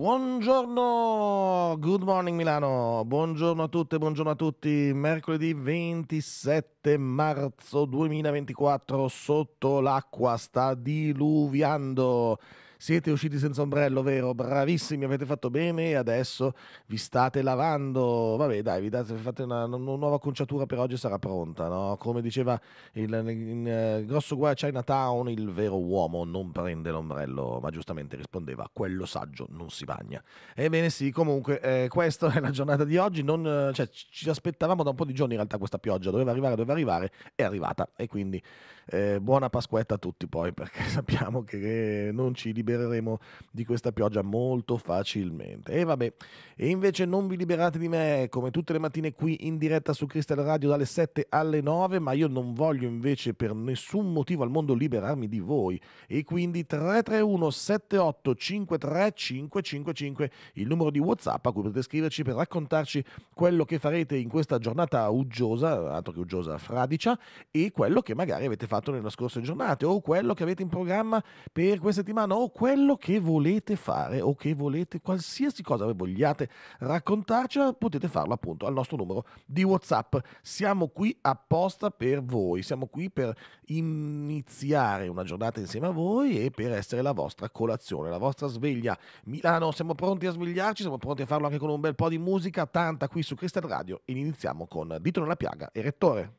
Buongiorno, good morning Milano, buongiorno a tutte, buongiorno a tutti. Mercoledì 27 marzo 2024 sotto l'acqua sta diluviando. Siete usciti senza ombrello, vero? Bravissimi, avete fatto bene e adesso vi state lavando. Vabbè, dai, vi date, fate una, una nuova conciatura per oggi sarà pronta, no? Come diceva il, in, uh, grosso guai a Chinatown, il vero uomo non prende l'ombrello, ma giustamente rispondeva, quello saggio non si bagna. Ebbene sì, comunque eh, questa è la giornata di oggi, non, eh, cioè, ci aspettavamo da un po' di giorni in realtà questa pioggia, doveva arrivare, doveva arrivare, è arrivata e quindi eh, buona Pasquetta a tutti poi perché sappiamo che non ci liberiamo libereremo di questa pioggia molto facilmente. E vabbè, e invece non vi liberate di me come tutte le mattine qui in diretta su Crystal Radio dalle 7 alle 9, ma io non voglio invece per nessun motivo al mondo liberarmi di voi. E quindi 331 78 53 555 il numero di WhatsApp a cui potete scriverci per raccontarci quello che farete in questa giornata uggiosa, altro che uggiosa, fradicia, e quello che magari avete fatto nelle scorse giornate o quello che avete in programma per questa settimana o quello che volete fare o che volete, qualsiasi cosa vogliate raccontarcela, potete farlo appunto al nostro numero di WhatsApp. Siamo qui apposta per voi, siamo qui per iniziare una giornata insieme a voi e per essere la vostra colazione, la vostra sveglia. Milano, siamo pronti a svegliarci, siamo pronti a farlo anche con un bel po' di musica, tanta qui su Crystal Radio iniziamo con Dito nella piaga e Rettore.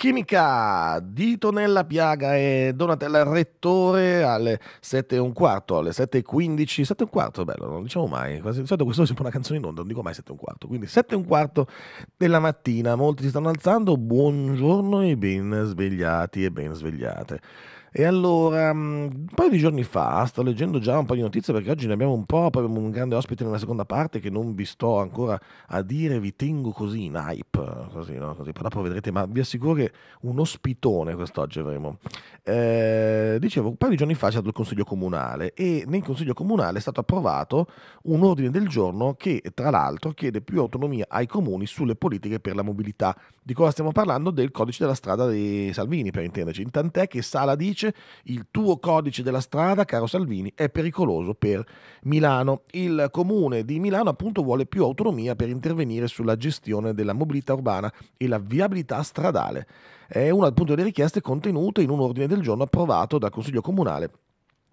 Chimica, Dito nella piaga e Donatella Rettore alle 7 e un quarto, alle 7 e 15, 7 e un quarto, bello, non diciamo mai, quasi, di solito questo si pone una canzone in onda, non dico mai 7 e un quarto, quindi 7 e un quarto della mattina, molti si stanno alzando, buongiorno e ben svegliati e ben svegliate. E allora, mm, un paio di giorni fa, sto leggendo già un paio di notizie perché oggi ne abbiamo un po', poi abbiamo un grande ospite nella seconda parte che non vi sto ancora a dire, vi tengo così in hype, così, no? così poi dopo vedrete, ma vi assicuro che un ospitone quest'oggi avremo. Eh, dicevo, un paio di giorni fa c'è stato il Consiglio Comunale e nel Consiglio Comunale è stato approvato un ordine del giorno che tra l'altro chiede più autonomia ai comuni sulle politiche per la mobilità. Di cosa stiamo parlando? Del codice della strada di Salvini, per intenderci. Tant'è che Sala dice dice il tuo codice della strada, caro Salvini, è pericoloso per Milano. Il comune di Milano appunto vuole più autonomia per intervenire sulla gestione della mobilità urbana e la viabilità stradale. È una appunto delle richieste contenute in un ordine del giorno approvato dal Consiglio Comunale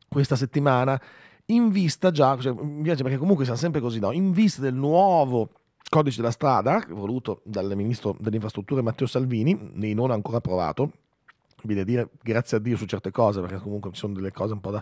questa settimana in vista già, cioè, mi piace perché comunque siamo sempre così, no? in vista del nuovo codice della strada voluto dal ministro delle infrastrutture Matteo Salvini, nei non ancora approvato, quindi dire grazie a Dio su certe cose, perché comunque ci sono delle cose un po' da,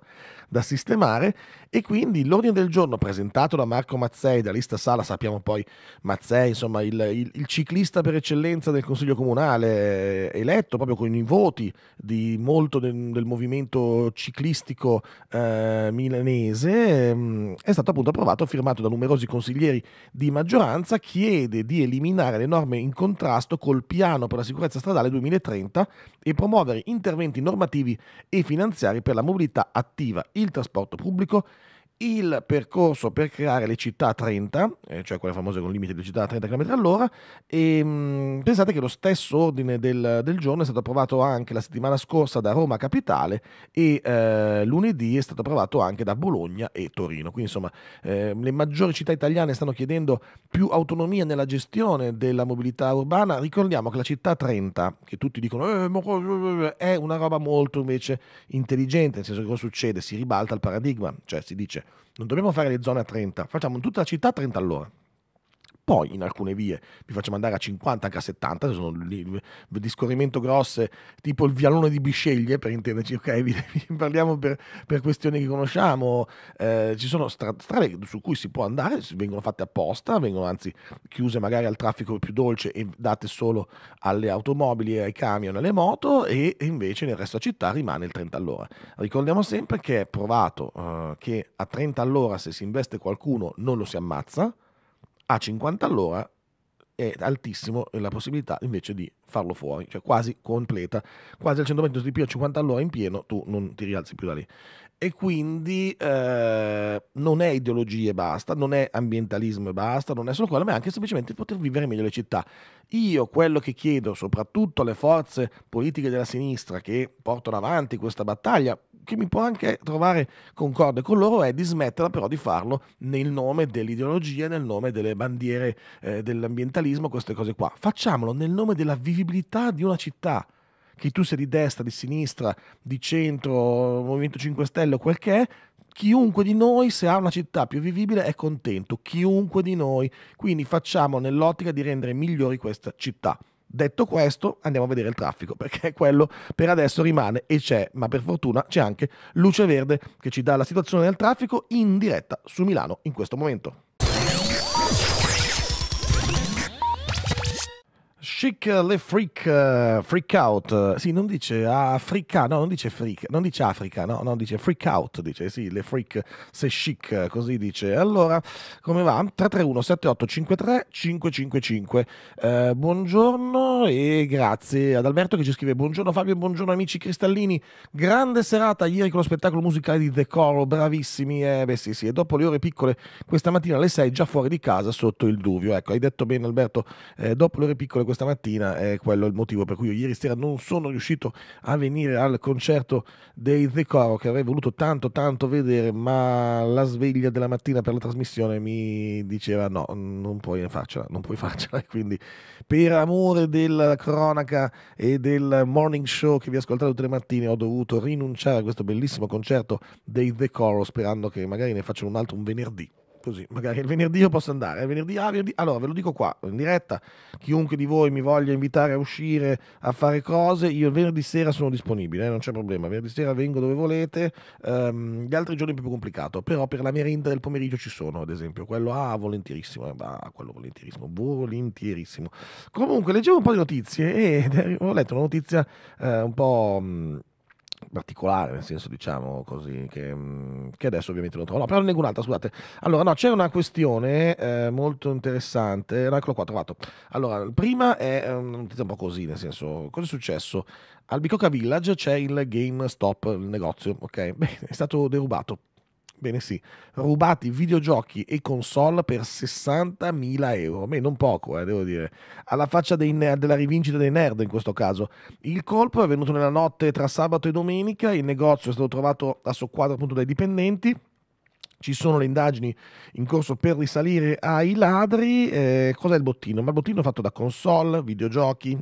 da sistemare. E quindi l'ordine del giorno presentato da Marco Mazzei, da Lista Sala, sappiamo poi Mazzei, insomma, il, il, il ciclista per eccellenza del Consiglio Comunale, eh, eletto proprio con i voti di molto del, del movimento ciclistico eh, milanese, ehm, è stato appunto approvato, firmato da numerosi consiglieri di maggioranza, chiede di eliminare le norme in contrasto col piano per la sicurezza stradale 2030 e promuovere promuovere interventi normativi e finanziari per la mobilità attiva, il trasporto pubblico il percorso per creare le città 30, eh, cioè quelle famose con limite di città a 30 km all'ora, e ehm, pensate che lo stesso ordine del, del, giorno è stato approvato anche la settimana scorsa da Roma Capitale e eh, lunedì è stato approvato anche da Bologna e Torino. Quindi insomma eh, le maggiori città italiane stanno chiedendo più autonomia nella gestione della mobilità urbana. Ricordiamo che la città 30, che tutti dicono eh, è una roba molto invece intelligente, nel senso che cosa succede? Si ribalta il paradigma, cioè si dice non dobbiamo fare le zone a 30, facciamo tutta la città a 30 all'ora poi in alcune vie vi facciamo andare a 50 anche a 70, sono di scorrimento grosse, tipo il vialone di Bisceglie, per intenderci, ok, vi, vi parliamo per, per, questioni che conosciamo, eh, ci sono stra- strade su cui si può andare, vengono fatte apposta, vengono anzi chiuse magari al traffico più dolce e date solo alle automobili, ai camion, alle moto e invece nel resto della città rimane il 30 all'ora. Ricordiamo sempre che è provato eh, che a 30 all'ora se si investe qualcuno non lo si ammazza, a 50 all'ora è altissimo la possibilità invece di farlo fuori, cioè quasi completa, quasi al 120 di più a 50 all'ora in pieno, tu non ti rialzi più da lì. E quindi eh, non è ideologia e basta, non è ambientalismo e basta, non è solo quello, ma è anche semplicemente poter vivere meglio le città. Io quello che chiedo soprattutto alle forze politiche della sinistra che portano avanti questa battaglia, che mi può anche trovare concorde con loro è di smetterla però di farlo nel nome dell'ideologia, nel nome delle bandiere eh, dell'ambientalismo, queste cose qua. Facciamolo nel nome della vivibilità di una città che tu sia di destra, di sinistra, di centro, Movimento 5 Stelle o quel che è, chiunque di noi se ha una città più vivibile è contento, chiunque di noi. Quindi facciamo nell'ottica di rendere migliori questa città. Detto questo, andiamo a vedere il traffico, perché quello per adesso rimane e c'è, ma per fortuna c'è anche luce verde che ci dà la situazione del traffico in diretta su Milano in questo momento. Chic eh, le freak, eh, freak out, eh, sì, non dice Africa, no, non dice freak, non dice Africa, no, non dice freak out, dice sì, le freak, se chic, così dice. Allora, come va? 331 7853 555. Eh, buongiorno e grazie ad Alberto che ci scrive buongiorno Fabio, buongiorno amici cristallini, grande serata ieri con lo spettacolo musicale di The Decoro, bravissimi, eh, beh sì sì, e dopo le ore piccole questa mattina alle 6 già fuori di casa sotto il duvio, ecco, hai detto bene Alberto, eh, dopo le ore piccole questa questa mattina è quello il motivo per cui io ieri sera non sono riuscito a venire al concerto dei The Coro che avrei voluto tanto tanto vedere, ma la sveglia della mattina per la trasmissione mi diceva no, non puoi farcela, non puoi farcela. e Quindi per amore della cronaca e del morning show che vi ascoltate tutte le mattine ho dovuto rinunciare a questo bellissimo concerto dei The Coro sperando che magari ne facciano un altro un venerdì così, magari il venerdì io posso andare, il venerdì, ah, venerdì, allora ve lo dico qua, in diretta, chiunque di voi mi voglia invitare a uscire, a fare cose, io il venerdì sera sono disponibile, eh, non c'è problema, venerdì sera vengo dove volete, um, gli altri giorni è più complicato, però per la merenda del pomeriggio ci sono, ad esempio, quello ah, volentierissimo, ah, quello volentierissimo, volentierissimo. Comunque, leggevo un po' di notizie e eh, ho letto una notizia eh, un po'... Mh, mm, particolare, nel senso diciamo così, che, mm, che, adesso ovviamente non trovo. No, però ne un'altra, scusate. Allora, no, c'era una questione eh, molto interessante, no, eccolo qua, trovato. Allora, prima è eh, un po' così, nel senso, cosa è successo? Al Bicocca Village c'è il GameStop, il negozio, ok? Beh, è stato derubato Bene sì, rubati videogiochi e console per 60.000 euro, beh non poco eh, devo dire, alla faccia ner- della rivincita dei nerd in questo caso. Il colpo è avvenuto nella notte tra sabato e domenica, il negozio è stato trovato a soqquadro appunto dai dipendenti, ci sono le indagini in corso per risalire ai ladri. Eh, cos'è il bottino? Ma il bottino è fatto da console, videogiochi,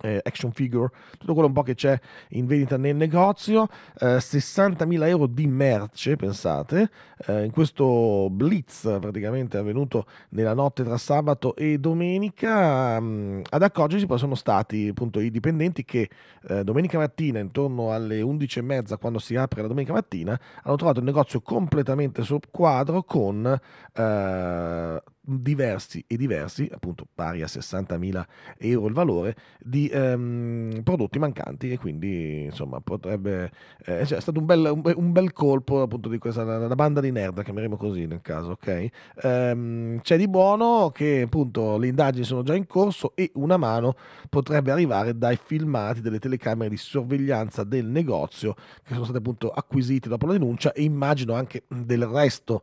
eh, action figure, tutto quello un po' che c'è in vendita nel negozio, eh, 60.000 euro di merce, pensate, eh, in questo blitz praticamente avvenuto nella notte tra sabato e domenica, mh, mm, ad accorgersi poi sono stati appunto i dipendenti che eh, domenica mattina intorno alle 11.30 quando si apre la domenica mattina hanno trovato il negozio completamente sotto quadro con eh, diversi e diversi, appunto pari a 60.000 euro il valore, di ehm, prodotti mancanti e quindi insomma potrebbe... Eh, cioè, è stato un bel, un, un bel, colpo appunto di questa la, la banda di nerd, chiameremo così nel caso, ok? Ehm, c'è di buono che appunto le indagini sono già in corso e una mano potrebbe arrivare dai filmati delle telecamere di sorveglianza del negozio che sono state appunto acquisite dopo la denuncia e immagino anche del resto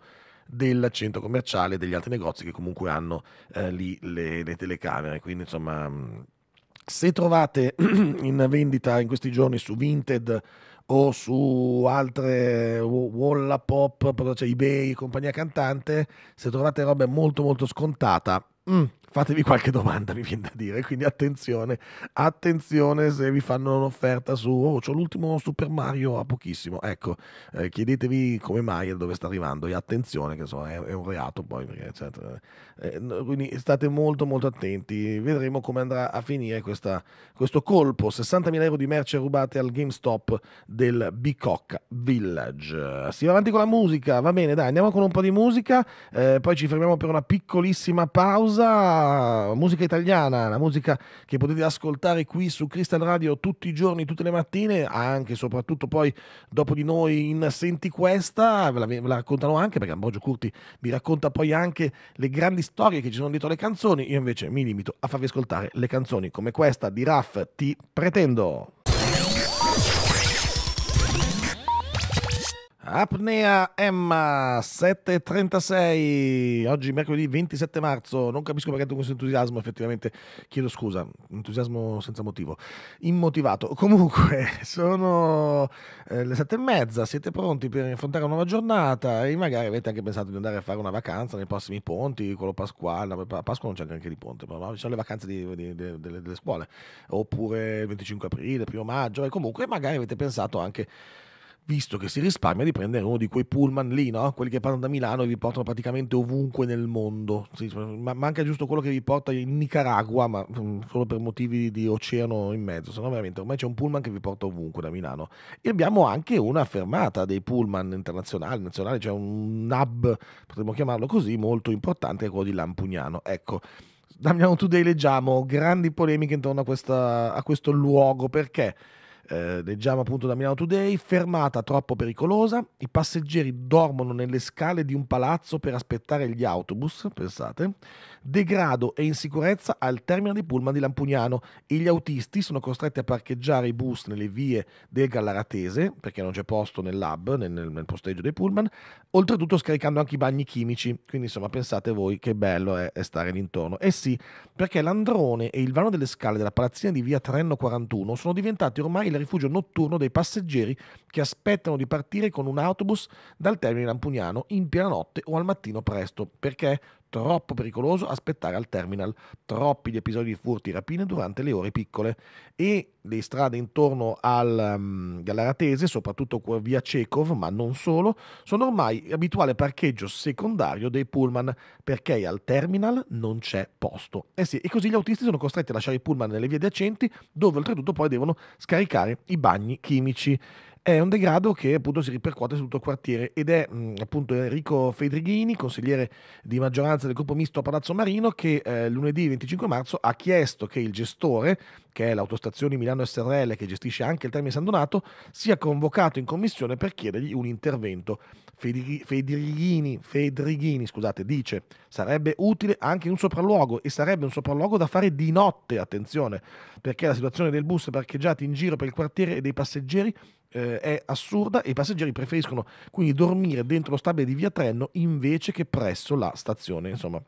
del centro commerciale e degli altri negozi che comunque hanno eh, lì le, le, telecamere. Quindi insomma, mm, se trovate in vendita in questi giorni su Vinted o su altre Wallapop, eBay, compagnia cantante, se trovate roba molto molto scontata, mm fatevi qualche domanda, mi viene da dire. Quindi attenzione, attenzione se vi fanno un'offerta su, oh, ho l'ultimo Super Mario a pochissimo. Ecco, eh, chiedetevi come mai e dove sta arrivando e attenzione che so, è, è un reato poi. Perché, cioè, eh, quindi state molto molto attenti, vedremo come andrà a finire questa, questo colpo. 60.000 euro di merce rubate al GameStop del Bicocca Village. Si va avanti con la musica, va bene, dai, andiamo con un po' di musica, eh, poi ci fermiamo per una piccolissima pausa musica italiana, la musica che potete ascoltare qui su Crystal Radio tutti i giorni, tutte le mattine, anche e soprattutto poi dopo di noi in Senti Questa, ve la, ve la raccontano anche perché Ambrogio Curti vi racconta poi anche le grandi storie che ci sono dietro le canzoni, io invece mi limito a farvi ascoltare le canzoni come questa di Raff, Ti pretendo. Apnea Emma 7.36, oggi mercoledì 27 marzo, non capisco perché tu questo entusiasmo effettivamente, chiedo scusa, entusiasmo senza motivo, immotivato. Comunque sono eh, le eh, e mezza, siete pronti per affrontare una nuova giornata e magari avete anche pensato di andare a fare una vacanza nei prossimi ponti, quello pasquale, no, Pasqua non c'è neanche di ponte, ma ci sono le vacanze di, di, di, delle, delle scuole, oppure il 25 aprile, primo maggio e comunque magari avete pensato anche visto che si risparmia di prendere uno di quei pullman lì, no? quelli che partono da Milano e vi portano praticamente ovunque nel mondo. Sì, ma manca giusto quello che vi porta in Nicaragua, ma mm, solo per motivi di oceano in mezzo, se veramente ormai c'è un pullman che vi porta ovunque da Milano. E abbiamo anche una fermata dei pullman internazionali, nazionali, cioè un hub, potremmo chiamarlo così, molto importante, che è quello di Lampugnano. Ecco. Damiano Today leggiamo grandi polemiche intorno a, questa, a questo luogo perché eh, leggiamo appunto da Milano Today, fermata troppo pericolosa, i passeggeri dormono nelle scale di un palazzo per aspettare gli autobus, pensate, degrado e insicurezza al termine dei pullman di Lampugnano e gli autisti sono costretti a parcheggiare i bus nelle vie del Gallaratese perché non c'è posto nel lab, nel, nel posteggio dei pullman, oltretutto scaricando anche i bagni chimici, quindi insomma pensate voi che bello è, è stare l'intorno. Eh sì, perché l'androne e il vano delle scale della palazzina di via Trenno 41 sono diventati ormai il rifugio notturno dei passeggeri che aspettano di partire con un autobus dal termine lampugnano in piena notte o al mattino presto, perché troppo pericoloso aspettare al terminal, troppi gli episodi di furti e rapine durante le ore piccole e le strade intorno al, um, mm, all'Aratese, soprattutto via Cekov, ma non solo, sono ormai abituale parcheggio secondario dei pullman perché al terminal non c'è posto. Eh sì, e così gli autisti sono costretti a lasciare i pullman nelle vie adiacenti dove oltretutto poi devono scaricare i bagni chimici è un degrado che appunto si ripercuote su tutto il quartiere ed è mh, mm, appunto Enrico Fedrighini, consigliere di maggioranza del gruppo misto Palazzo Marino, che eh, lunedì 25 marzo ha chiesto che il gestore, che è l'autostazione Milano SRL che gestisce anche il termine San Donato, sia convocato in commissione per chiedergli un intervento. Fedrighini, Fedrighini scusate, dice sarebbe utile anche un sopralluogo e sarebbe un sopralluogo da fare di notte, attenzione, perché la situazione del bus parcheggiati in giro per il quartiere e dei passeggeri eh, è assurda e i passeggeri preferiscono quindi dormire dentro lo stabile di via Trenno invece che presso la stazione. Insomma,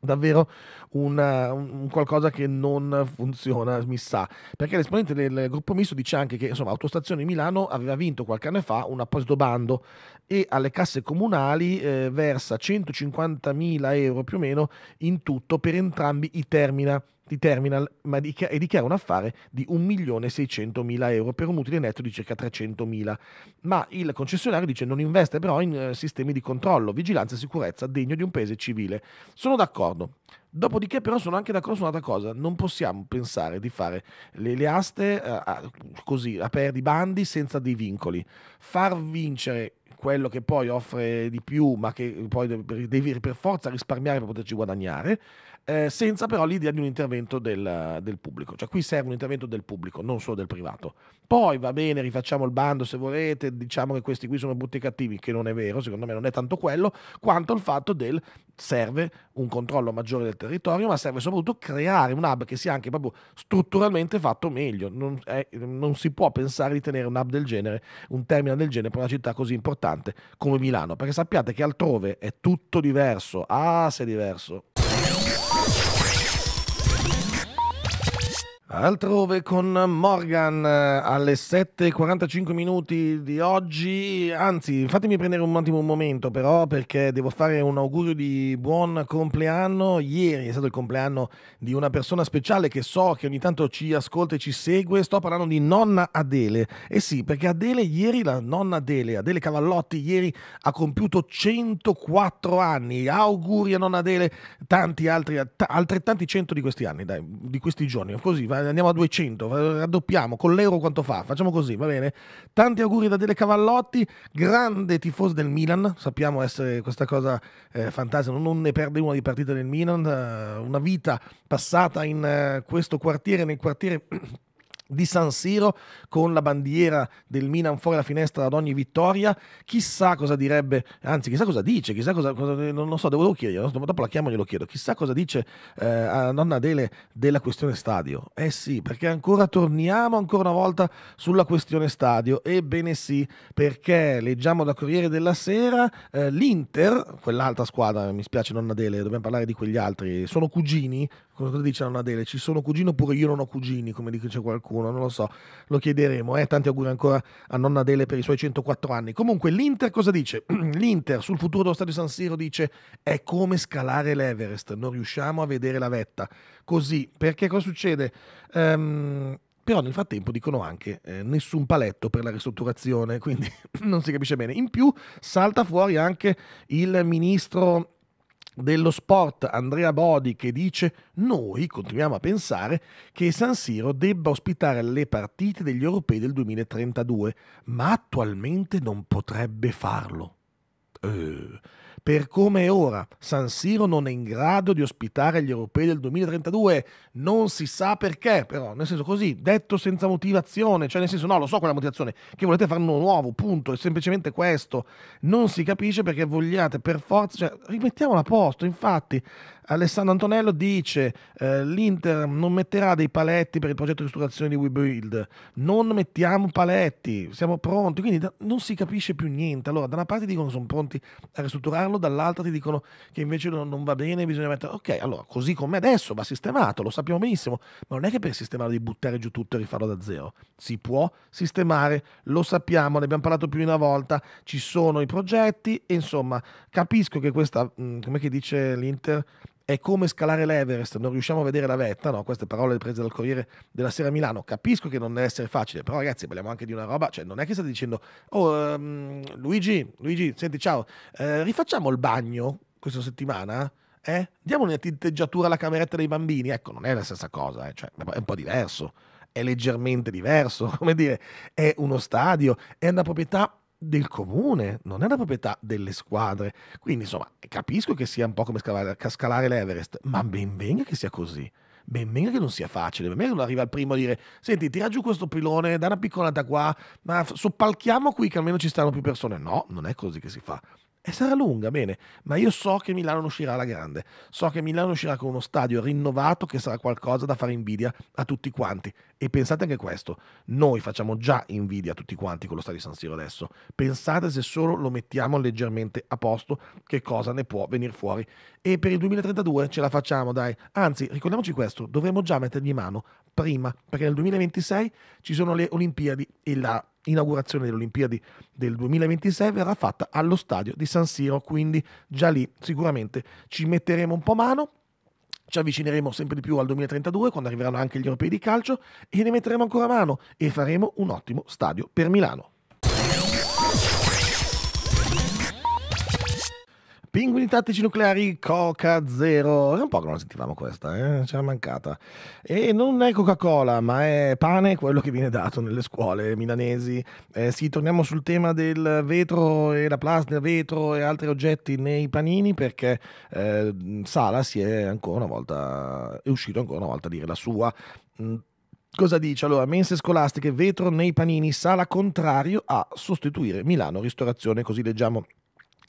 davvero una, un qualcosa che non funziona, mi sa. Perché l'esponente del gruppo misto dice anche che insomma, Autostazione Milano aveva vinto qualche anno fa un apposito bando e alle casse comunali eh, versa 150.000 euro più o meno in tutto per entrambi i termina di Terminal dichiara, e dichiara un affare di 1.600.000 euro per un utile netto di circa 300.000. Ma il concessionario dice non investe però in eh, sistemi di controllo, vigilanza e sicurezza degno di un paese civile. Sono d'accordo. Dopodiché però sono anche d'accordo su un'altra cosa, non possiamo pensare di fare le, le aste eh, così, a per bandi senza dei vincoli. Far vincere quello che poi offre di più, ma che poi devi per forza risparmiare per poterci guadagnare, eh, senza però l'idea di un intervento del, del, pubblico. Cioè qui serve un intervento del pubblico, non solo del privato. Poi va bene, rifacciamo il bando se volete, diciamo che questi qui sono brutti e cattivi, che non è vero, secondo me non è tanto quello, quanto il fatto del serve un controllo maggiore del territorio, ma serve soprattutto creare un hub che sia anche proprio strutturalmente fatto meglio. Non, è, non si può pensare di tenere un hub del genere, un terminal del genere per una città così importante importante come Milano, perché sappiate che altrove è tutto diverso, ah se è diverso. Altrove con Morgan eh, alle 7.45 minuti di oggi, anzi fatemi prendere un attimo un momento però perché devo fare un augurio di buon compleanno, ieri è stato il compleanno di una persona speciale che so che ogni tanto ci ascolta e ci segue, sto parlando di nonna Adele, e eh sì perché Adele ieri, la nonna Adele, Adele Cavallotti ieri ha compiuto 104 anni, auguri a nonna Adele, tanti altri, altrettanti 100 di questi anni, dai, di questi giorni, così va andiamo a 200, raddoppiamo, con l'euro quanto fa, facciamo così, va bene? Tanti auguri da Dele Cavallotti, grande tifoso del Milan, sappiamo essere questa cosa eh, fantastica, non ne perde una di partite del Milan, eh, una vita passata in eh, questo quartiere, nel quartiere di San Siro con la bandiera del Milan fuori la finestra ad ogni vittoria. Chissà cosa direbbe, anzi, chissà cosa dice, chissà cosa, cosa non lo so, devo chiedere, dopo la chiamo e glielo chiedo. Chissà cosa dice eh, a nonna Adele della questione stadio. Eh sì, perché ancora torniamo ancora una volta sulla questione stadio. Ebbene sì, perché leggiamo da Corriere della Sera eh, l'Inter, quell'altra squadra, mi spiace nonna Adele, dobbiamo parlare di quegli altri, sono cugini. Cosa dice nonna Adele? Ci sono cugini oppure io non ho cugini, come dice qualcuno qualcuno, non lo so, lo chiederemo. Eh? Tanti auguri ancora a nonna Adele per i suoi 104 anni. Comunque l'Inter cosa dice? L'Inter sul futuro dello stadio San Siro dice è come scalare l'Everest, non riusciamo a vedere la vetta. Così, perché cosa succede? Um, però nel frattempo dicono anche eh, nessun paletto per la ristrutturazione, quindi non si capisce bene. In più salta fuori anche il ministro dello sport Andrea Bodi che dice noi continuiamo a pensare che San Siro debba ospitare le partite degli europei del 2032, ma attualmente non potrebbe farlo. Eh, per come è ora, San Siro non è in grado di ospitare gli europei del 2032, non si sa perché, però, nel senso così, detto senza motivazione, cioè nel senso no, lo so qual è la motivazione, che volete fare uno nuovo, punto, è semplicemente questo, non si capisce perché vogliate per forza, cioè rimettiamolo a posto, infatti Alessandro Antonello dice eh, l'Inter non metterà dei paletti per il progetto di ristrutturazione di WeBuild, non mettiamo paletti, siamo pronti, quindi da, non si capisce più niente. Allora da una parte dicono sono pronti a ristrutturarlo, dall'altra ti dicono che invece non, non va bene, bisogna mettere... Ok, allora così com'è adesso va sistemato, lo sappiamo benissimo, ma non è che per sistemarlo di buttare giù tutto e rifarlo da zero, si può sistemare, lo sappiamo, ne abbiamo parlato più di una volta, ci sono i progetti e insomma capisco che questa, mm, come che dice l'Inter, è come scalare l'Everest, non riusciamo a vedere la vetta, no? Queste parole prese dal Corriere della Sera Milano. Capisco che non deve essere facile, però ragazzi, parliamo anche di una roba, cioè non è che state dicendo "Oh, um, Luigi, Luigi, senti, ciao, eh, rifacciamo il bagno questa settimana?" Eh? Diamo una tinteggiatura alla cameretta dei bambini, ecco, non è la stessa cosa, eh? cioè, è un po' diverso, è leggermente diverso, come dire, è uno stadio, è una proprietà del comune, non è una proprietà delle squadre. Quindi, insomma, capisco che sia un po' come scalare, scalare l'Everest, ma ben venga che sia così. Ben venga che non sia facile, ben venga che non arriva il primo a dire senti, tira giù questo pilone, dai una piccolata qua, ma soppalchiamo qui che almeno ci stanno più persone. No, non è così che si fa. E sarà lunga, bene, ma io so che Milano uscirà alla grande, so che Milano uscirà con uno stadio rinnovato che sarà qualcosa da fare invidia a tutti quanti. E pensate anche questo, noi facciamo già invidia a tutti quanti con lo stadio San Siro adesso. Pensate se solo lo mettiamo leggermente a posto, che cosa ne può venire fuori. E per il 2032 ce la facciamo, dai. Anzi, ricordiamoci questo, dovremmo già mettergli mano prima, perché nel 2026 ci sono le Olimpiadi e la inaugurazione delle Olimpiadi del 2026 verrà fatta allo stadio di San Siro, quindi già lì sicuramente ci metteremo un po' mano, ci avvicineremo sempre di più al 2032 quando arriveranno anche gli europei di calcio e ne metteremo ancora mano e faremo un ottimo stadio per Milano. Pinguini tattici nucleari Coca Zero. È un po' che non la sentivamo questa, eh? c'era mancata. E non è Coca-Cola, ma è pane quello che viene dato nelle scuole milanesi. Eh, sì, torniamo sul tema del vetro e la plastica, vetro e altri oggetti nei panini perché eh, Sala si è ancora una volta, è uscito ancora una volta a dire la sua. Mm, cosa dice? Allora, mense scolastiche, vetro nei panini, sala contrario a sostituire Milano Ristorazione, così leggiamo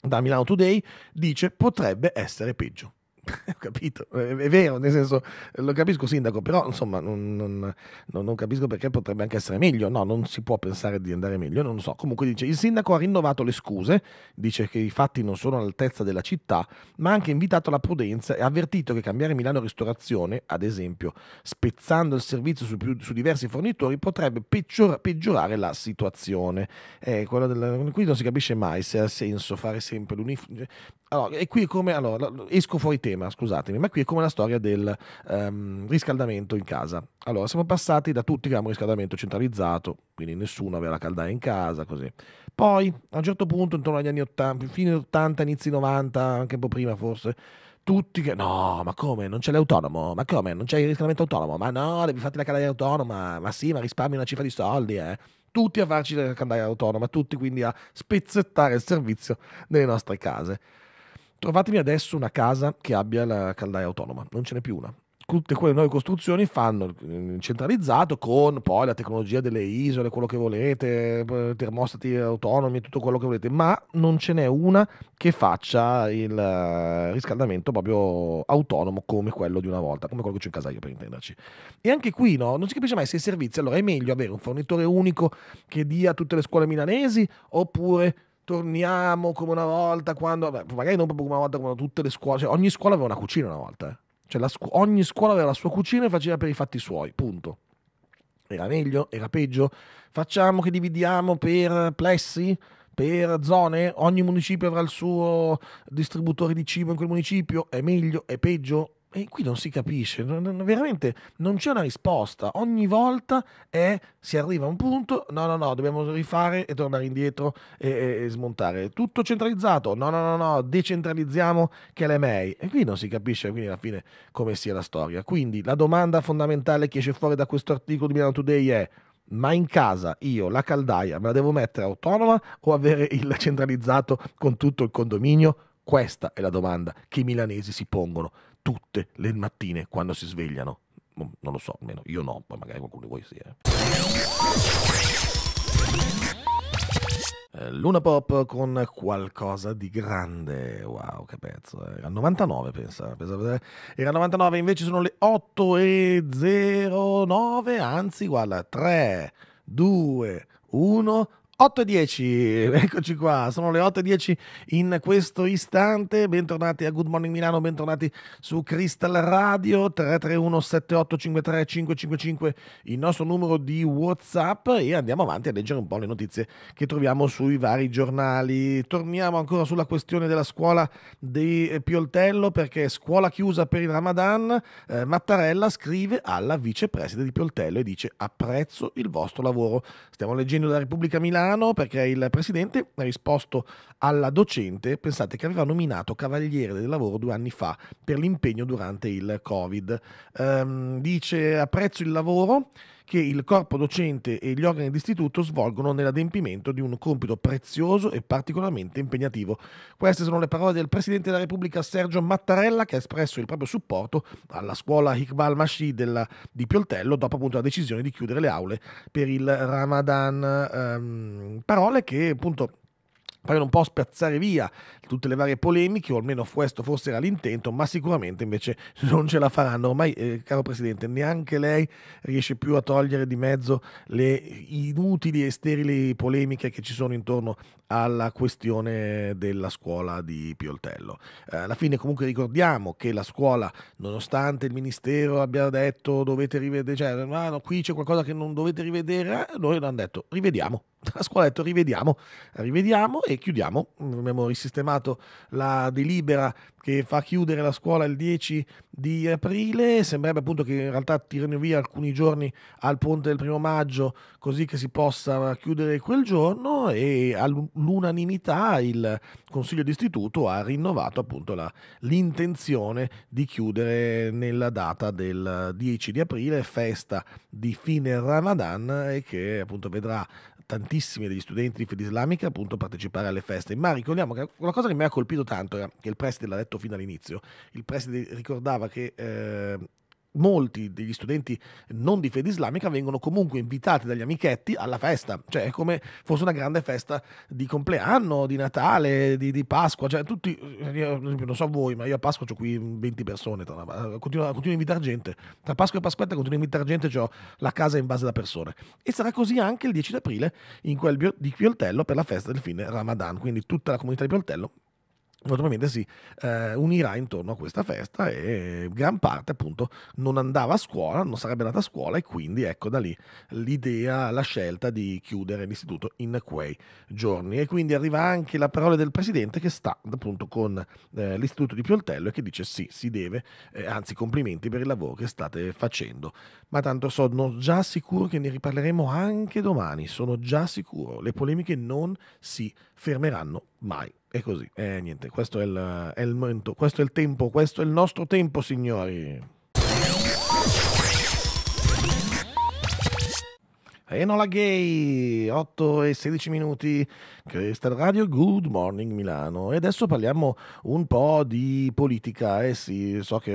da Milano Today dice potrebbe essere peggio. Ho capito, è, è, vero, nel senso, lo capisco sindaco, però insomma non, non, non, capisco perché potrebbe anche essere meglio, no, non si può pensare di andare meglio, non lo so. Comunque dice, il sindaco ha rinnovato le scuse, dice che i fatti non sono all'altezza della città, ma ha anche invitato la prudenza e ha avvertito che cambiare Milano Ristorazione, ad esempio, spezzando il servizio su, più, su diversi fornitori, potrebbe peggior, peggiorare la situazione. Eh, del, qui non si capisce mai se ha senso fare sempre l'uniforme. Cioè, allora, e qui come, allora, esco fuori tema tema, scusatemi, ma qui è come la storia del um, riscaldamento in casa. Allora, siamo passati da tutti che avevamo riscaldamento centralizzato, quindi nessuno aveva la caldaia in casa, così. Poi, a un certo punto, intorno agli anni 80, fine 80, inizi 90, anche un po' prima forse, tutti che no, ma come? Non c'è l'autonomo? Ma come? Non c'è il riscaldamento autonomo? Ma no, devi farti la caldaia autonoma. Ma sì, ma risparmi una cifra di soldi, eh. Tutti a farci la caldaia autonoma, tutti quindi a spezzettare il servizio nelle nostre case. Trovatemi adesso una casa che abbia la caldaia autonoma, non ce n'è più una. Tutte quelle nuove costruzioni fanno eh, centralizzato con poi la tecnologia delle isole, quello che volete, eh, termostati autonomi, tutto quello che volete, ma non ce n'è una che faccia il eh, riscaldamento proprio autonomo come quello di una volta, come quello che c'è in casa io per intenderci. E anche qui no, non si capisce mai se i servizi, allora è meglio avere un fornitore unico che dia a tutte le scuole milanesi oppure torniamo come una volta quando, beh, magari non proprio come una volta, quando tutte le scuole, cioè ogni scuola aveva una cucina una volta, eh. cioè scu- ogni scuola aveva la sua cucina e faceva per i fatti suoi, punto. Era meglio, era peggio, facciamo che dividiamo per plessi, per zone, ogni municipio avrà il suo distributore di cibo in quel municipio, è meglio, è peggio, e qui non si capisce, non, non, veramente non c'è una risposta. Ogni volta è, si arriva a un punto, no, no, no, dobbiamo rifare e tornare indietro e, e, e smontare. Tutto centralizzato, no, no, no, no, decentralizziamo che l'MA. E qui non si capisce, quindi alla fine, come sia la storia. Quindi la domanda fondamentale che esce fuori da questo articolo di Milano Today è ma in casa io la caldaia me la devo mettere autonoma o avere il centralizzato con tutto il condominio? Questa è la domanda che i milanesi si pongono tutte le mattine quando si svegliano. Boh, non lo so, almeno io no, poi magari qualcuno di voi sì. Eh. eh Luna Pop con qualcosa di grande, wow che pezzo, eh. era 99 pensa, eh. era 99 invece sono le 8 e 09, anzi guarda 3, 2, 1, 8 e 10, eccoci qua, sono le 8 e 10 in questo istante, bentornati a Good Morning Milano, bentornati su Crystal Radio 331-7853-555, il nostro numero di Whatsapp e andiamo avanti a leggere un po' le notizie che troviamo sui vari giornali. Torniamo ancora sulla questione della scuola di Pioltello perché scuola chiusa per il Ramadan, eh, Mattarella scrive alla vicepresidente di Pioltello e dice apprezzo il vostro lavoro. Stiamo leggendo da Repubblica Milano strano perché il presidente ha risposto alla docente, pensate che aveva nominato cavaliere del lavoro due anni fa per l'impegno durante il Covid. Ehm, dice apprezzo il lavoro che il corpo docente e gli organi d'istituto svolgono nell'adempimento di un compito prezioso e particolarmente impegnativo. Queste sono le parole del Presidente della Repubblica Sergio Mattarella che ha espresso il proprio supporto alla scuola Iqbal Mashi della, di Pioltello dopo appunto la decisione di chiudere le aule per il Ramadan. Ehm, parole che appunto per un po' spiazzare via tutte le varie polemiche, o almeno questo forse era l'intento, ma sicuramente invece non ce la faranno. Ormai, eh, caro Presidente, neanche lei riesce più a togliere di mezzo le inutili e sterili polemiche che ci sono intorno alla questione della scuola di Pioltello. Eh, alla fine comunque ricordiamo che la scuola, nonostante il Ministero abbia detto dovete rivedere, cioè ah, no, qui c'è qualcosa che non dovete rivedere, eh, noi hanno detto rivediamo la scuola ha detto rivediamo, rivediamo e chiudiamo. Abbiamo risistemato la delibera che fa chiudere la scuola il 10 di aprile. Sembrerebbe appunto che in realtà tirino via alcuni giorni al ponte del primo maggio così che si possa chiudere quel giorno e all'unanimità il Consiglio d'Istituto ha rinnovato appunto la, l'intenzione di chiudere nella data del 10 di aprile, festa di fine Ramadan e che appunto vedrà tantissimi degli studenti di fede islamica appunto partecipare alle feste. Ma ricordiamo che una cosa che mi ha colpito tanto era che il preside l'ha detto fino all'inizio, il preside ricordava che eh, molti degli studenti non di fede islamica vengono comunque invitati dagli amichetti alla festa, cioè è come fosse una grande festa di compleanno, di Natale, di, di Pasqua, cioè tutti, io, non so voi, ma io a Pasqua ho qui 20 persone, continuo, continuo a invitare gente, tra Pasqua e Pasquetta continuo a invitare gente, ho la casa in base da persone e sarà così anche il 10 aprile in quel di Pioltello per la festa del fine Ramadan, quindi tutta la comunità di Pioltello naturalmente si eh, unirà intorno a questa festa e gran parte appunto non andava a scuola, non sarebbe andata a scuola e quindi ecco da lì l'idea, la scelta di chiudere l'istituto in quei giorni e quindi arriva anche la parola del presidente che sta appunto con eh, l'istituto di Pioltello e che dice sì, si deve, eh, anzi complimenti per il lavoro che state facendo, ma tanto sono già sicuro che ne riparleremo anche domani, sono già sicuro, le polemiche non si fermeranno mai. E così. E eh, niente, questo è, il, è il momento, questo è il tempo, questo è il nostro tempo, signori. Enola Gay, 8 e 16 minuti, Crystal Radio, Good Morning Milano. E adesso parliamo un po' di politica, eh sì, so che,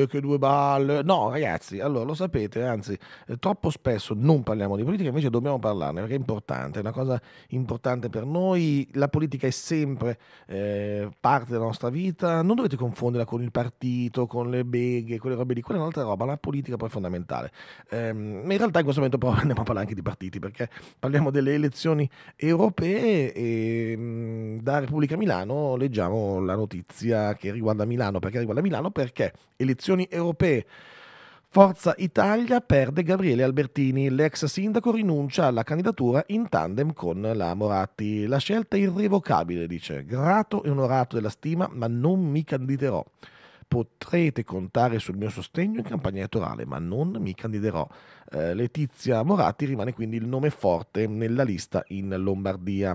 eh, che due balle. No ragazzi, allora lo sapete, anzi, eh, troppo spesso non parliamo di politica, invece dobbiamo parlarne perché è importante, è una cosa importante per noi. La politica è sempre eh, parte della nostra vita, non dovete confonderla con il partito, con le beghe, quelle robe di quella è un'altra roba, la politica poi è fondamentale. Eh, in realtà in questo momento però andiamo a parlare anche anche di partiti, perché parliamo delle elezioni europee e mm, da Repubblica Milano leggiamo la notizia che riguarda Milano, perché riguarda Milano perché elezioni europee. Forza Italia perde Gabriele Albertini, l'ex sindaco rinuncia alla candidatura in tandem con la Moratti. La scelta è irrevocabile, dice. Grato e onorato della stima, ma non mi candiderò potrete contare sul mio sostegno in campagna elettorale, ma non mi candiderò. Eh, Letizia Moratti rimane quindi il nome forte nella lista in Lombardia.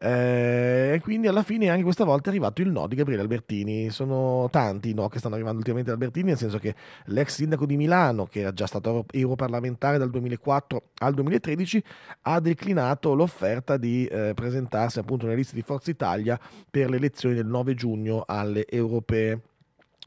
Eh, e quindi alla fine anche questa volta è arrivato il no di Gabriele Albertini. Sono tanti i no che stanno arrivando ultimamente ad Albertini, nel senso che l'ex sindaco di Milano, che era già stato europarlamentare dal 2004 al 2013, ha declinato l'offerta di eh, presentarsi appunto nelle liste di Forza Italia per le elezioni del 9 giugno alle europee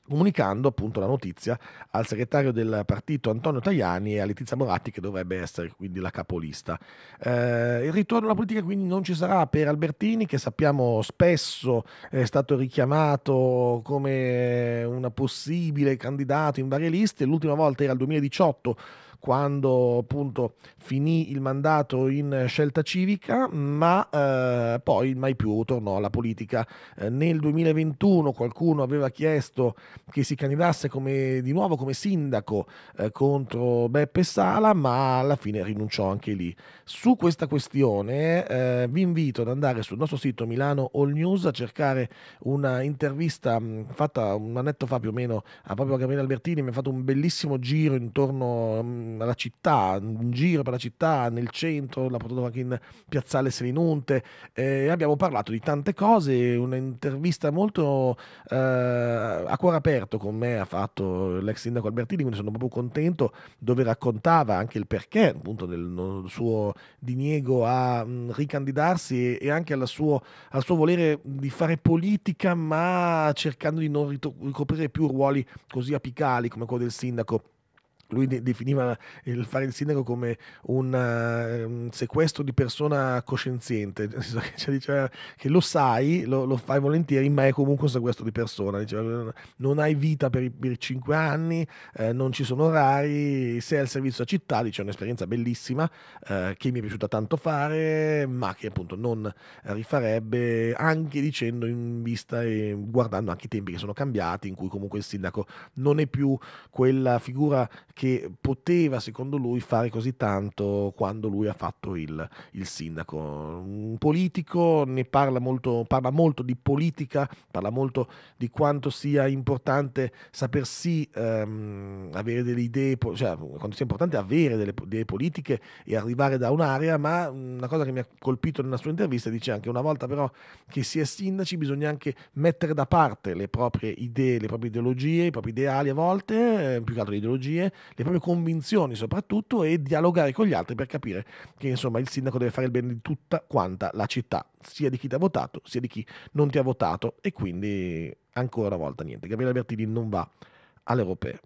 comunicando appunto la notizia al segretario del partito Antonio Tajani e a Letizia Moratti che dovrebbe essere quindi la capolista. Eh, il ritorno alla politica quindi non ci sarà per Albertini che sappiamo spesso è stato richiamato come un possibile candidato in varie liste, l'ultima volta era il 2018 quando appunto finì il mandato in scelta civica, ma eh, poi mai più tornò alla politica. Eh, nel 2021 qualcuno aveva chiesto che si candidasse come, di nuovo come sindaco eh, contro Beppe Sala, ma alla fine rinunciò anche lì. Su questa questione eh, vi invito ad andare sul nostro sito Milano All News a cercare una intervista mh, mm, fatta un annetto fa più o meno a proprio Gabriele Albertini, mi ha fatto un bellissimo giro intorno mh, mm, alla città, in giro per la città, nel centro, l'ha portata anche in piazzale Selinunte. Eh, abbiamo parlato di tante cose, un'intervista molto eh, a cuore aperto con me ha fatto l'ex sindaco Albertini, quindi sono proprio contento, dove raccontava anche il perché appunto del suo diniego a mh, ricandidarsi e, e anche suo, al suo volere di fare politica ma cercando di non ricoprire più ruoli così apicali come quello del sindaco lui definiva il fare il sindaco come una, un ehm, sequestro di persona coscienziente, nel senso che, cioè, diceva che lo sai, lo, lo, fai volentieri, ma è comunque un sequestro di persona. Diceva, non hai vita per, per cinque anni, eh, non ci sono orari, sei al servizio a città, dice un'esperienza bellissima eh, che mi è piaciuta tanto fare, ma che appunto non rifarebbe, anche dicendo in vista e guardando anche i tempi che sono cambiati, in cui comunque il sindaco non è più quella figura che poteva, secondo lui, fare così tanto quando lui ha fatto il, il sindaco. Un politico ne parla molto, parla molto, di politica, parla molto di quanto sia importante saper sì ehm, avere delle idee, cioè quanto sia importante avere delle idee politiche e arrivare da un'area, ma una cosa che mi ha colpito nella sua intervista dice anche una volta però che si è sindaci bisogna anche mettere da parte le proprie idee, le proprie ideologie, i propri ideali a volte, eh, più che altro le ideologie, le proprie convinzioni soprattutto e dialogare con gli altri per capire che insomma il sindaco deve fare il bene di tutta quanta la città, sia di chi ti ha votato, sia di chi non ti ha votato e quindi ancora una volta niente, Gabriele Bertini non va all'Europea.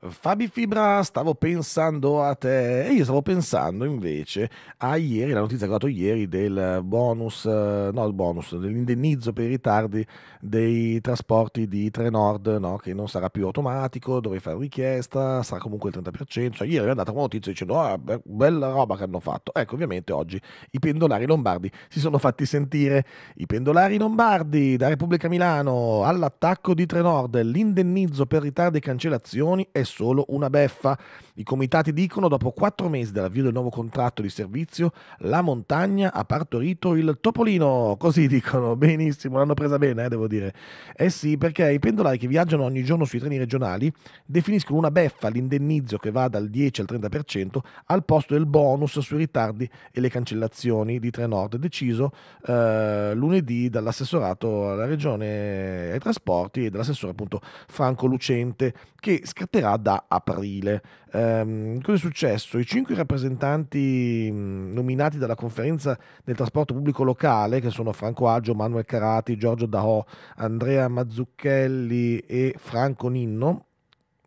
Fabi Fibra, stavo pensando a te e io stavo pensando invece a ieri, la notizia che ho dato ieri del bonus, eh, no il bonus, dell'indennizzo per i ritardi dei trasporti di Trenord, no? che non sarà più automatico, dovrei fare richiesta, sarà comunque il 30%. Cioè, ieri è andata una notizia dicendo, oh, bella roba che hanno fatto. Ecco, ovviamente oggi i pendolari lombardi si sono fatti sentire. I pendolari lombardi da Repubblica Milano all'attacco di Trenord, l'indennizzo per ritardi e cancellazioni è solo una beffa i comitati dicono dopo quattro mesi dall'avvio del nuovo contratto di servizio la montagna ha partorito il topolino, così dicono, benissimo, l'hanno presa bene eh, devo dire. Eh sì, perché i pendolari che viaggiano ogni giorno sui treni regionali definiscono una beffa l'indennizzo che va dal 10 al 30% al posto del bonus sui ritardi e le cancellazioni di Trenord deciso eh, lunedì dall'assessorato alla regione ai trasporti e dall'assessore appunto Franco Lucente che scatterà da aprile. Ehm, cosa è successo? I cinque rappresentanti mm, nominati dalla conferenza del trasporto pubblico locale, che sono Franco Agio, Manuel Carati, Giorgio Daho, Andrea Mazzucchelli e Franco Ninno,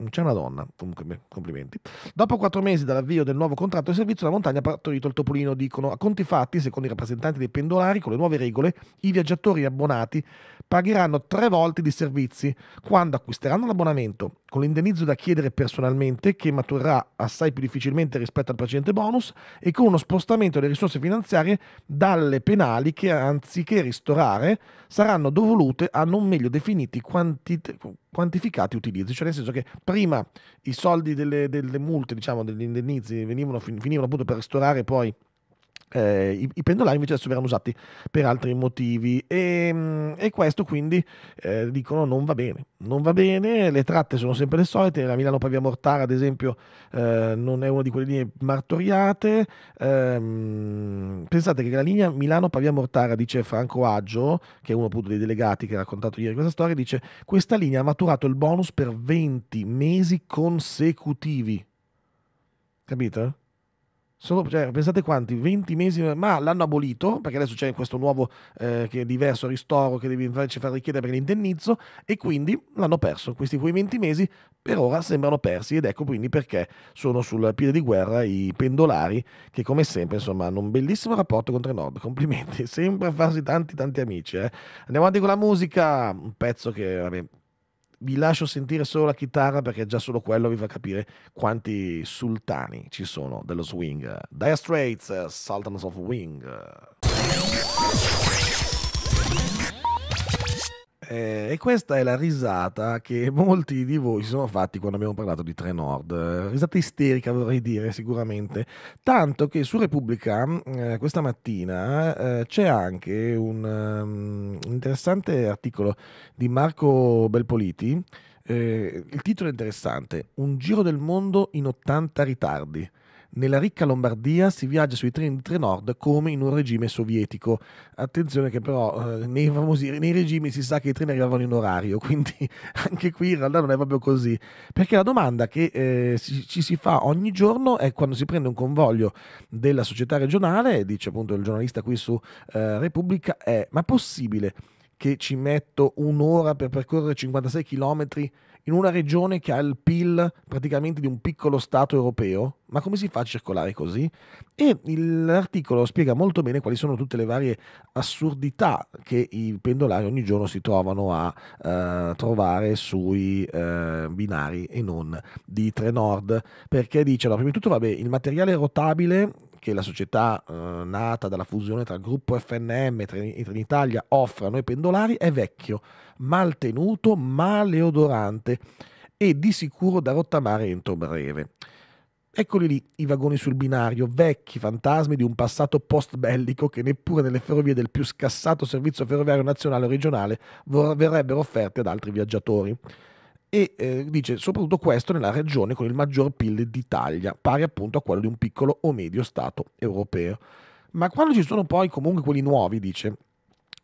c'è una donna, comunque complimenti. Dopo quattro mesi dall'avvio del nuovo contratto di servizio, la montagna ha partorito il topolino, dicono. A conti fatti, secondo i rappresentanti dei pendolari, con le nuove regole, i viaggiatori abbonati pagheranno tre volte di servizi quando acquisteranno l'abbonamento, con l'indennizzo da chiedere personalmente che maturerà assai più difficilmente rispetto al precedente bonus e con uno spostamento delle risorse finanziarie dalle penali che anziché ristorare saranno dovolute a non meglio definiti quantit- quantificati utilizzi, cioè nel senso che prima i soldi delle, delle multe, diciamo degli indennizi venivano, finivano appunto per ristorare poi eh, i, i, pendolari invece adesso verranno usati per altri motivi e, ehm, e questo quindi eh, dicono non va bene, non va bene, le tratte sono sempre le solite, la Milano-Pavia Mortara ad esempio eh, non è una di quelle linee martoriate, ehm, pensate che la linea Milano-Pavia Mortara, dice Franco Aggio, che è uno appunto dei delegati che ha raccontato ieri questa storia, dice questa linea ha maturato il bonus per 20 mesi consecutivi, capito? Sono, cioè, pensate quanti, 20 mesi, ma l'hanno abolito perché adesso c'è questo nuovo eh, che è diverso ristoro che devi invece far richiedere per l'indennizzo e quindi l'hanno perso. Questi quei 20 mesi per ora sembrano persi ed ecco quindi perché sono sul piede di guerra i pendolari che come sempre insomma hanno un bellissimo rapporto con Trenord. Complimenti, sempre a farsi tanti tanti amici. Eh. Andiamo avanti con la musica, un pezzo che vabbè, vi lascio sentire solo la chitarra perché già solo quello vi fa capire quanti sultani ci sono dello swing. Dire Straits, Sultans of Wing. Eh, e questa è la risata che molti di voi si sono fatti quando abbiamo parlato di Trenord. Eh, risata isterica vorrei dire sicuramente, tanto che su Repubblica eh, questa mattina eh, c'è anche un um, interessante articolo di Marco Belpoliti. Eh, il titolo è interessante, Un giro del mondo in 80 ritardi. Nella ricca Lombardia si viaggia sui treni di Trenord come in un regime sovietico. Attenzione che però eh, nei, famosi, nei regimi si sa che i treni arrivavano in orario, quindi anche qui in realtà non è proprio così. Perché la domanda che eh, ci, ci si fa ogni giorno è quando si prende un convoglio della società regionale, dice appunto il giornalista qui su eh, Repubblica, è ma possibile che ci metto un'ora per percorrere 56 km in una regione che ha il PIL praticamente di un piccolo Stato europeo, ma come si fa a circolare così? E l'articolo spiega molto bene quali sono tutte le varie assurdità che i pendolari ogni giorno si trovano a eh, trovare sui eh, binari e non di Trenord, perché dice, allora, prima di tutto, vabbè, il materiale rotabile che la società eh, nata dalla fusione tra gruppo FNM e Trenitalia offre a noi pendolari è vecchio, maltenuto, maleodorante e di sicuro da rottamare entro breve. Eccoli lì i vagoni sul binario, vecchi fantasmi di un passato post bellico che neppure nelle ferrovie del più scassato servizio ferroviario nazionale o regionale verrebbero offerti ad altri viaggiatori e eh, dice soprattutto questo nella regione con il maggior PIL d'Italia, pari appunto a quello di un piccolo o medio Stato europeo. Ma quando ci sono poi comunque quelli nuovi, dice,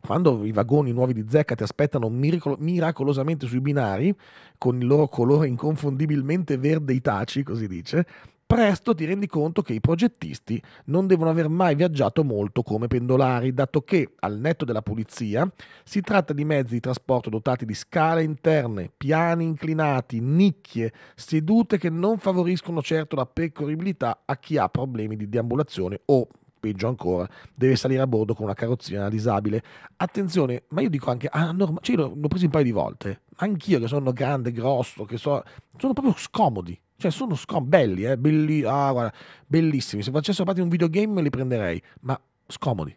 quando i vagoni nuovi di zecca ti aspettano miracolo- miracolosamente sui binari, con il loro colore inconfondibilmente verde i taci, così dice, presto ti rendi conto che i progettisti non devono aver mai viaggiato molto come pendolari, dato che, al netto della pulizia, si tratta di mezzi di trasporto dotati di scale interne, piani inclinati, nicchie, sedute che non favoriscono certo la percorribilità a chi ha problemi di deambulazione o peggio ancora, deve salire a bordo con una carrozzina disabile. Attenzione, ma io dico anche, ah, norma- cioè, l'ho preso un paio di volte, anch'io che sono grande, grosso, che so, sono proprio scomodi, cioè, sono scombelli, oh, eh? Belli- ah, guarda, bellissimi. Se facessero parte di un videogame li prenderei, ma scomodi,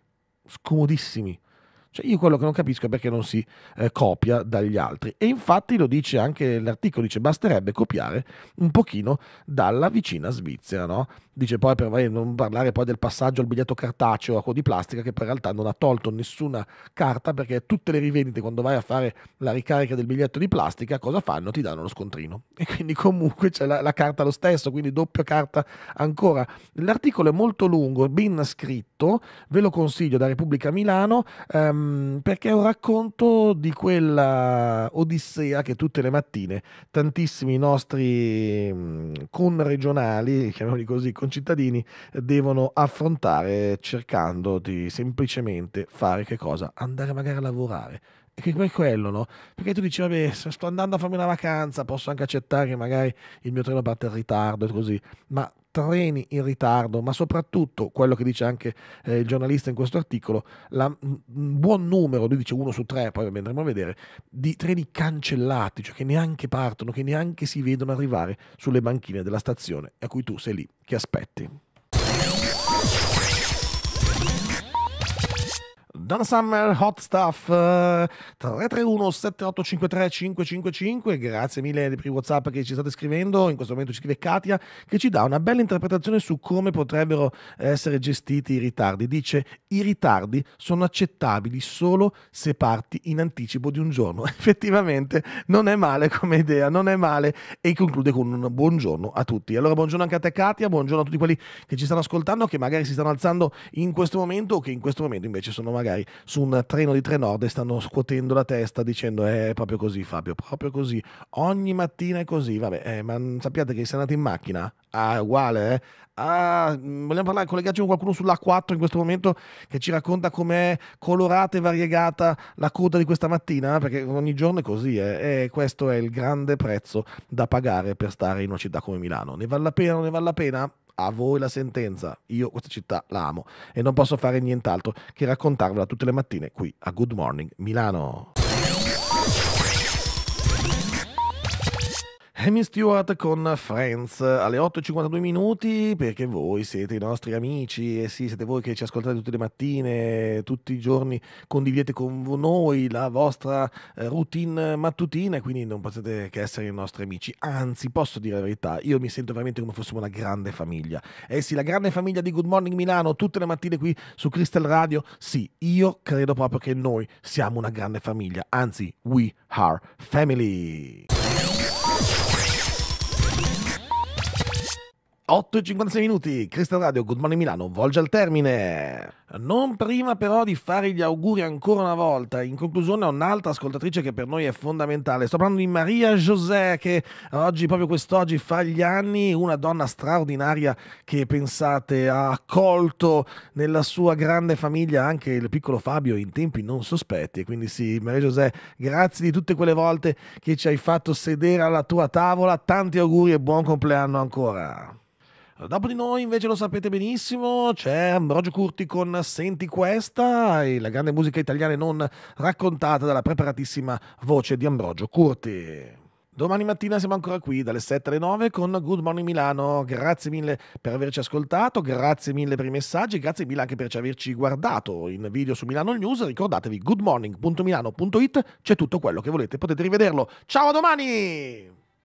scomodissimi. Cioè, io quello che non capisco è perché non si eh, copia dagli altri. E infatti lo dice anche l'articolo, dice basterebbe copiare un pochino dalla vicina Svizzera, no? Dice poi per non parlare poi del passaggio al biglietto cartaceo a di plastica che per realtà non ha tolto nessuna carta perché tutte le rivendite quando vai a fare la ricarica del biglietto di plastica cosa fanno? Ti danno lo scontrino e quindi comunque c'è la, la carta lo stesso, quindi doppia carta ancora. L'articolo è molto lungo, ben scritto, ve lo consiglio da Repubblica Milano ehm, perché è un racconto di quella odissea che tutte le mattine tantissimi nostri conregionali, chiamiamoli così, concittadini devono affrontare cercando di semplicemente fare che cosa? Andare magari a lavorare. E che poi è quello, no? Perché tu dici, vabbè, se sto andando a farmi una vacanza, posso anche accettare che magari il mio treno parte in ritardo e così, ma treni in ritardo, ma soprattutto quello che dice anche eh, il giornalista in questo articolo, la, un buon numero, lui dice uno su tre, poi andremo a vedere, di treni cancellati, cioè che neanche partono, che neanche si vedono arrivare sulle banchine della stazione a cui tu sei lì che aspetti. Donna Summer, Hot Stuff, eh, 331 7853 555, grazie mille per i Whatsapp che ci state scrivendo, in questo momento ci scrive Katia, che ci dà una bella interpretazione su come potrebbero essere gestiti i ritardi. Dice, i ritardi sono accettabili solo se parti in anticipo di un giorno. Effettivamente non è male come idea, non è male e conclude con un buongiorno a tutti. Allora buongiorno anche a te Katia, buongiorno a tutti quelli che ci stanno ascoltando, che magari si stanno alzando in questo momento o che in questo momento invece sono magari magari su un treno di Trenord e stanno scuotendo la testa dicendo eh, è proprio così Fabio, proprio così, ogni mattina è così, vabbè, eh, ma sappiate che se andate in macchina, ah, uguale, eh? Ah, mm, vogliamo parlare, collegarci con qualcuno sull'A4 in questo momento che ci racconta com'è colorata e variegata la coda di questa mattina, perché ogni giorno è così eh? e questo è il grande prezzo da pagare per stare in una città come Milano. Ne vale la pena o ne vale la pena? a voi la sentenza. Io questa città la amo e non posso fare nient'altro che raccontarvela tutte le mattine qui a Good Morning Milano. Amy Stewart con Friends alle 8.52 minuti perché voi siete i nostri amici e sì, siete voi che ci ascoltate tutte le mattine, tutti i giorni condividete con noi la vostra eh, routine mattutina e quindi non potete che essere i nostri amici. Anzi, posso dire la verità, io mi sento veramente come fossimo una grande famiglia. Eh sì, la grande famiglia di Good Morning Milano tutte le mattine qui su Crystal Radio. Sì, io credo proprio che noi siamo una grande famiglia, anzi, we are family. 8 e 56 minuti, Cristian Radio, Good Morning Milano, volge al termine. Non prima però di fare gli auguri ancora una volta, in conclusione un'altra ascoltatrice che per noi è fondamentale, sto parlando di Maria José che oggi, proprio quest'oggi, fa gli anni, una donna straordinaria che pensate ha accolto nella sua grande famiglia anche il piccolo Fabio in tempi non sospetti, quindi sì Maria José grazie di tutte quelle volte che ci hai fatto sedere alla tua tavola, tanti auguri e buon compleanno ancora. Dopo di noi, invece, lo sapete benissimo, c'è Ambrogio Curti con Senti questa, e la grande musica italiana non raccontata dalla preparatissima voce di Ambrogio Curti. Domani mattina siamo ancora qui dalle 7 alle 9 con Good Morning Milano. Grazie mille per averci ascoltato, grazie mille per i messaggi, grazie mille anche per averci guardato in video su Milano News. Ricordatevi goodmorning.milano.it, c'è tutto quello che volete, potete rivederlo. Ciao a domani!